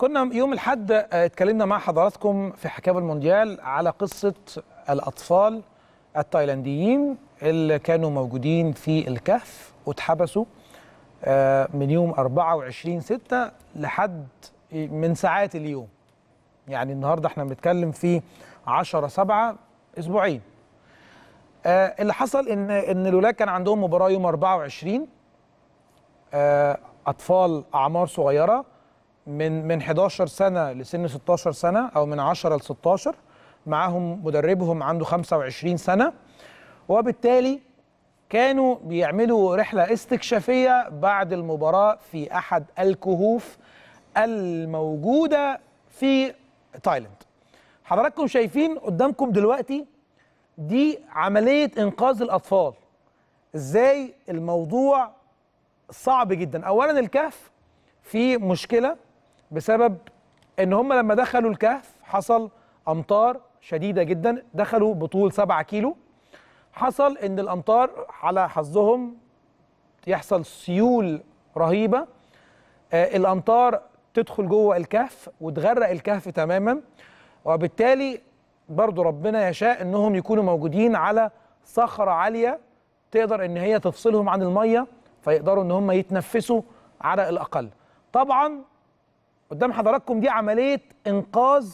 كنا يوم الحد آه، اتكلمنا مع حضراتكم في حكاية المونديال على قصة الأطفال التايلانديين اللي كانوا موجودين في الكهف واتحبسوا آه، من يوم 24 6 لحد من ساعات اليوم يعني النهارده احنا بنتكلم في 10 7 اسبوعين آه، اللي حصل ان ان الولاد كان عندهم مباراه يوم 24 اطفال اعمار صغيره من من 11 سنه لسن 16 سنه او من 10 ل 16 معاهم مدربهم عنده 25 سنه وبالتالي كانوا بيعملوا رحله استكشافيه بعد المباراه في احد الكهوف الموجوده في تايلاند حضراتكم شايفين قدامكم دلوقتي دي عمليه انقاذ الاطفال ازاي الموضوع صعب جدا اولا الكهف فيه مشكله بسبب ان هم لما دخلوا الكهف حصل امطار شديده جدا دخلوا بطول 7 كيلو حصل ان الامطار على حظهم يحصل سيول رهيبه آه الامطار تدخل جوه الكهف وتغرق الكهف تماما وبالتالي برضو ربنا يشاء انهم يكونوا موجودين على صخره عاليه تقدر ان هي تفصلهم عن الميه فيقدروا ان هم يتنفسوا على الاقل طبعا قدام حضراتكم دي عمليه انقاذ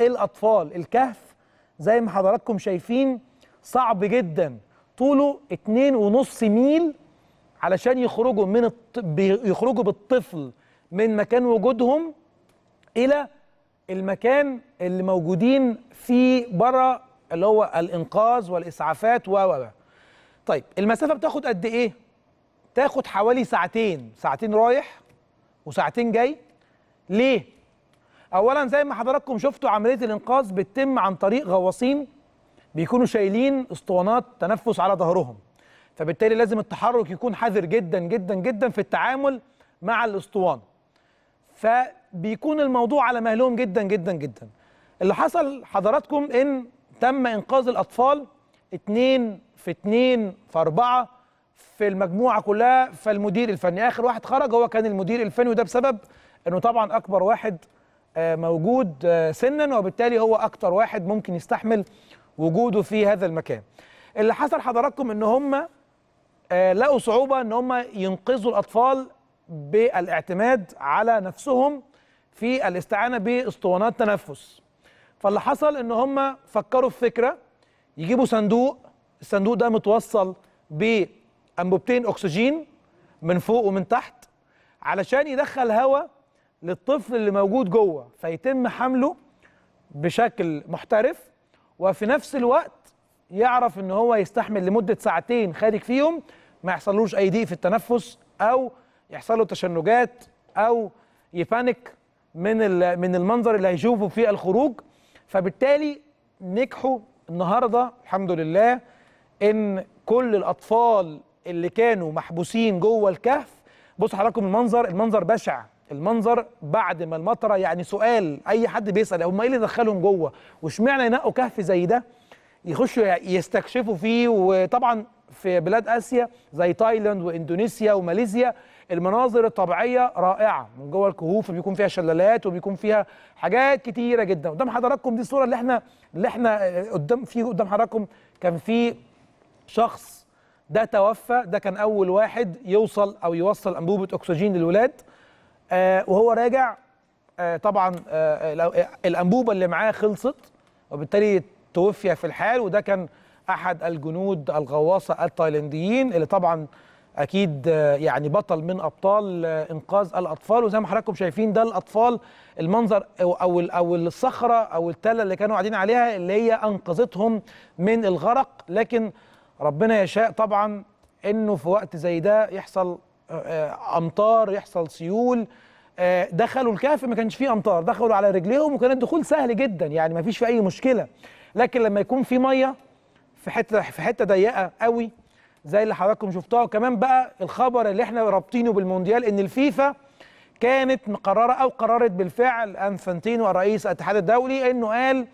الاطفال الكهف زي ما حضراتكم شايفين صعب جدا طوله اتنين ونص ميل علشان يخرجوا من الط... يخرجوا بالطفل من مكان وجودهم الى المكان اللي موجودين فيه بره اللي هو الانقاذ والاسعافات و و طيب المسافه بتاخد قد ايه؟ تاخد حوالي ساعتين ساعتين رايح وساعتين جاي ليه؟ اولا زي ما حضراتكم شفتوا عمليه الانقاذ بتتم عن طريق غواصين بيكونوا شايلين اسطوانات تنفس على ظهرهم فبالتالي لازم التحرك يكون حذر جدا جدا جدا في التعامل مع الاسطوانه فبيكون الموضوع على مهلهم جدا جدا جدا اللي حصل حضراتكم ان تم انقاذ الاطفال اتنين في اتنين في اربعه في المجموعه كلها فالمدير الفني اخر واحد خرج هو كان المدير الفني وده بسبب انه طبعا اكبر واحد آه، موجود آه، سنا وبالتالي هو اكتر واحد ممكن يستحمل وجوده في هذا المكان اللي حصل حضراتكم ان هم آه، لقوا صعوبه ان هم ينقذوا الاطفال بالاعتماد على نفسهم في الاستعانه باسطوانات تنفس فاللي حصل ان هم فكروا في فكره يجيبوا صندوق الصندوق ده متوصل بانبوبتين اكسجين من فوق ومن تحت علشان يدخل هواء للطفل اللي موجود جوه فيتم حمله بشكل محترف وفي نفس الوقت يعرف ان هو يستحمل لمده ساعتين خارج فيهم ما يحصلوش اي ضيق في التنفس او يحصل له تشنجات او يبانك من من المنظر اللي هيشوفه في الخروج فبالتالي نجحوا النهارده الحمد لله ان كل الاطفال اللي كانوا محبوسين جوه الكهف بصوا حضراتكم المنظر المنظر بشع المنظر بعد ما المطره يعني سؤال اي حد بيسال هم ايه اللي دخلهم جوه واشمعنى ينقوا كهف زي ده يخشوا يستكشفوا فيه وطبعا في بلاد اسيا زي تايلاند واندونيسيا وماليزيا المناظر الطبيعيه رائعه من جوه الكهوف بيكون فيها شلالات وبيكون فيها حاجات كتيره جدا قدام حضراتكم دي الصوره اللي احنا اللي احنا آه، قدام في قدام حضراتكم كان في شخص ده توفى ده كان اول واحد يوصل او يوصل انبوبه اكسجين للولاد آه، وهو راجع آه، طبعا آه، الانبوبه اللي معاه خلصت وبالتالي توفي في الحال وده كان احد الجنود الغواصه التايلانديين اللي طبعا اكيد يعني بطل من ابطال انقاذ الاطفال وزي ما حضراتكم شايفين ده الاطفال المنظر او او الصخره او التله اللي كانوا قاعدين عليها اللي هي انقذتهم من الغرق لكن ربنا يشاء طبعا انه في وقت زي ده يحصل آه، امطار يحصل سيول آه، دخلوا الكهف ما كانش فيه امطار دخلوا على رجليهم وكان الدخول سهل جدا يعني ما فيش في اي مشكله لكن لما يكون في ميه في حته في حته ضيقه قوي زي اللي حضراتكم شفتوها وكمان بقى الخبر اللي احنا رابطينه بالمونديال ان الفيفا كانت مقرره او قررت بالفعل انفانتينو رئيس الاتحاد الدولي انه قال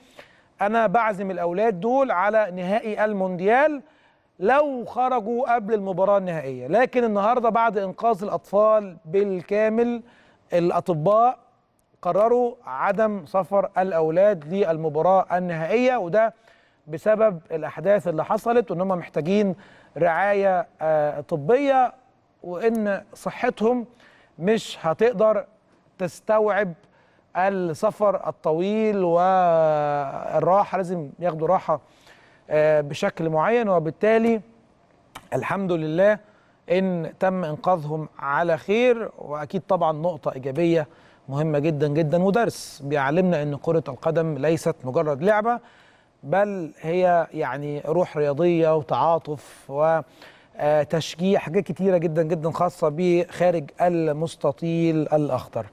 انا بعزم الاولاد دول على نهائي المونديال لو خرجوا قبل المباراة النهائية لكن النهاردة بعد إنقاذ الأطفال بالكامل الأطباء قرروا عدم سفر الأولاد للمباراة النهائية وده بسبب الأحداث اللي حصلت وإن هم محتاجين رعاية آه، طبية وإن صحتهم مش هتقدر تستوعب السفر الطويل والراحة لازم ياخدوا راحة آه، بشكل معين وبالتالي الحمد لله ان تم انقاذهم على خير واكيد طبعا نقطه ايجابيه مهمه جدا جدا ودرس بيعلمنا ان كره القدم ليست مجرد لعبه بل هي يعني روح رياضيه وتعاطف وتشجيع حاجات كتيره جدا جدا خاصه بخارج المستطيل الاخضر